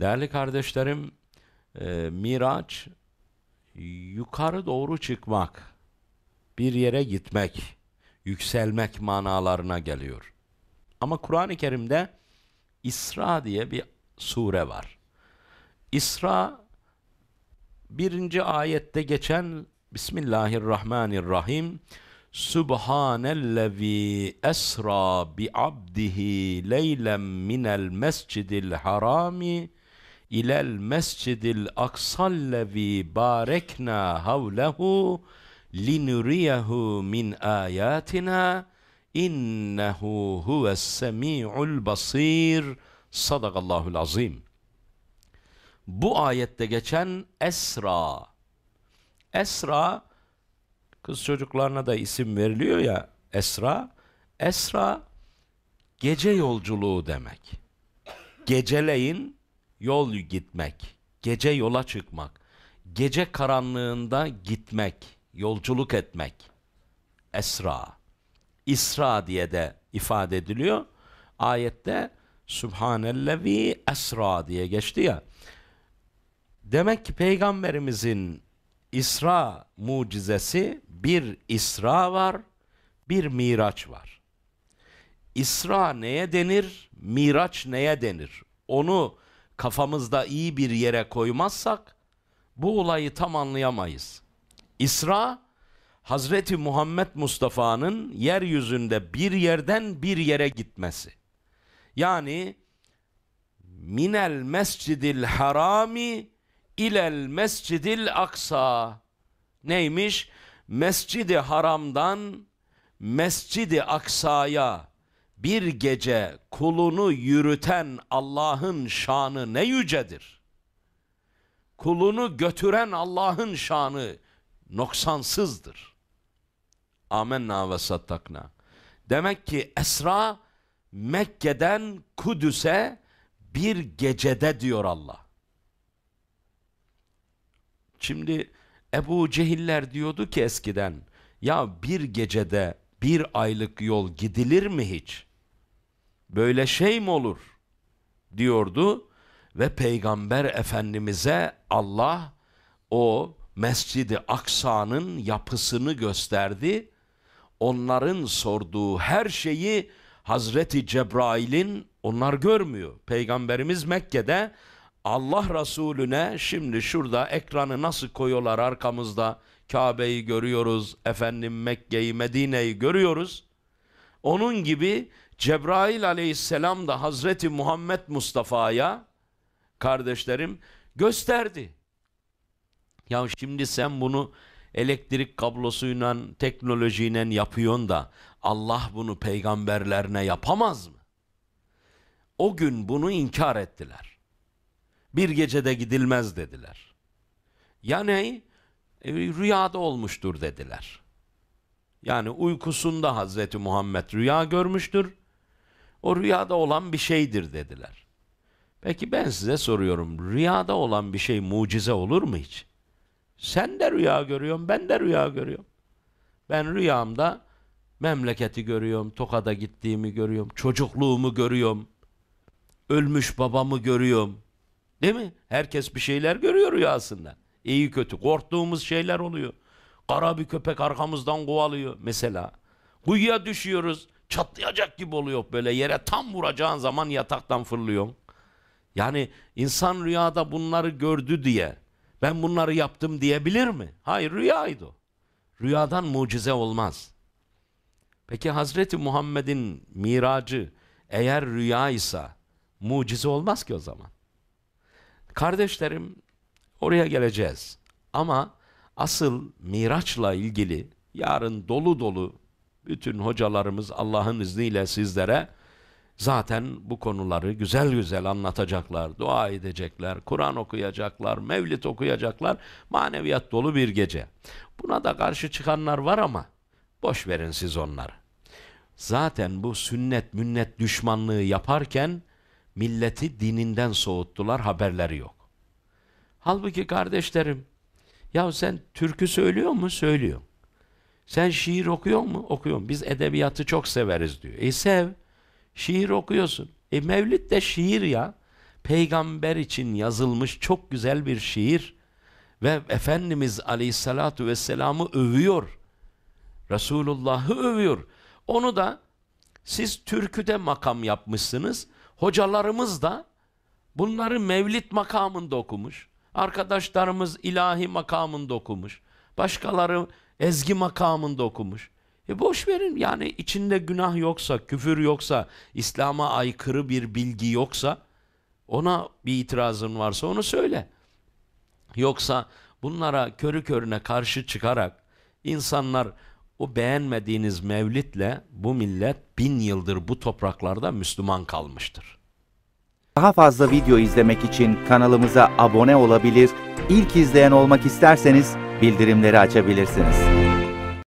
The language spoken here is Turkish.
Değerli kardeşlerim, e, miraç yukarı doğru çıkmak, bir yere gitmek, yükselmek manalarına geliyor. Ama Kur'an-ı Kerim'de İsra diye bir sure var. İsra birinci ayette geçen Bismillahirrahmanirrahim Subhanellezi esra bi abdihi leylen minel mescidil harami ilel mescidil aksallezi barekna havlehu linuriyehu min ayatina innehu huves semi'ul basir sadakallahul azim bu ayette geçen Esra Esra kız çocuklarına da isim veriliyor ya Esra Esra gece yolculuğu demek geceleyin yol gitmek, gece yola çıkmak, gece karanlığında gitmek, yolculuk etmek. Esra, İsra diye de ifade ediliyor. Ayette Subhanellevi Esra diye geçti ya. Demek ki peygamberimizin İsra mucizesi bir İsra var, bir Miraç var. İsra neye denir, Miraç neye denir? Onu kafamızda iyi bir yere koymazsak bu olayı tam anlayamayız. İsra Hazreti Muhammed Mustafa'nın yeryüzünde bir yerden bir yere gitmesi. Yani minel mescidil harami ilel mescidil aksa. Neymiş? Mescidi haramdan mescidi aksaya bir gece kulunu yürüten Allah'ın şanı ne yücedir. Kulunu götüren Allah'ın şanı noksansızdır. Amenna ve sattakna. Demek ki Esra Mekke'den Kudüs'e bir gecede diyor Allah. Şimdi Ebu Cehiller diyordu ki eskiden ya bir gecede bir aylık yol gidilir mi hiç? böyle şey mi olur diyordu ve Peygamber Efendimiz'e Allah o Mescid-i Aksa'nın yapısını gösterdi. Onların sorduğu her şeyi Hazreti Cebrail'in onlar görmüyor. Peygamberimiz Mekke'de Allah Resulüne şimdi şurada ekranı nasıl koyuyorlar arkamızda Kabe'yi görüyoruz, efendim Mekke'yi, Medine'yi görüyoruz. Onun gibi Cebrail aleyhisselam da Hazreti Muhammed Mustafa'ya kardeşlerim gösterdi. Ya şimdi sen bunu elektrik kablosuyla, teknolojiyle yapıyorsun da Allah bunu peygamberlerine yapamaz mı? O gün bunu inkar ettiler. Bir gecede gidilmez dediler. Ya ne? E, rüyada olmuştur dediler. Yani uykusunda Hazreti Muhammed rüya görmüştür. O rüyada olan bir şeydir dediler. Peki ben size soruyorum. Rüyada olan bir şey mucize olur mu hiç? Sen de rüya görüyorsun, ben de rüya görüyorum. Ben rüyamda memleketi görüyorum, Tokat'a gittiğimi görüyorum, çocukluğumu görüyorum, ölmüş babamı görüyorum. Değil mi? Herkes bir şeyler görüyor rüyasında. İyi kötü korktuğumuz şeyler oluyor. Kara bir köpek arkamızdan kovalıyor mesela. Kuyuya düşüyoruz çatlayacak gibi oluyor böyle yere tam vuracağın zaman yataktan fırlıyorsun. Yani insan rüyada bunları gördü diye ben bunları yaptım diyebilir mi? Hayır rüyaydı Rüyadan mucize olmaz. Peki Hazreti Muhammed'in miracı eğer rüya ise mucize olmaz ki o zaman. Kardeşlerim oraya geleceğiz. Ama asıl miraçla ilgili yarın dolu dolu bütün hocalarımız Allah'ın izniyle sizlere zaten bu konuları güzel güzel anlatacaklar, dua edecekler, Kur'an okuyacaklar, mevlit okuyacaklar. Maneviyat dolu bir gece. Buna da karşı çıkanlar var ama boş verin siz onları. Zaten bu sünnet münnet düşmanlığı yaparken milleti dininden soğuttular haberleri yok. Halbuki kardeşlerim ya sen türkü söylüyor mu? Söylüyor. Sen şiir okuyor mu? Okuyorum. Biz edebiyatı çok severiz diyor. E sev. Şiir okuyorsun. E Mevlid de şiir ya. Peygamber için yazılmış çok güzel bir şiir. Ve Efendimiz Aleyhisselatü Vesselam'ı övüyor. Resulullah'ı övüyor. Onu da siz türküde makam yapmışsınız. Hocalarımız da bunları mevlit makamında okumuş. Arkadaşlarımız ilahi makamında okumuş. Başkaları ezgi makamında okumuş. E boş verin yani içinde günah yoksa, küfür yoksa, İslam'a aykırı bir bilgi yoksa ona bir itirazın varsa onu söyle. Yoksa bunlara körü körüne karşı çıkarak insanlar o beğenmediğiniz mevlitle bu millet bin yıldır bu topraklarda Müslüman kalmıştır. Daha fazla video izlemek için kanalımıza abone olabilir, ilk izleyen olmak isterseniz bildirimleri açabilirsiniz.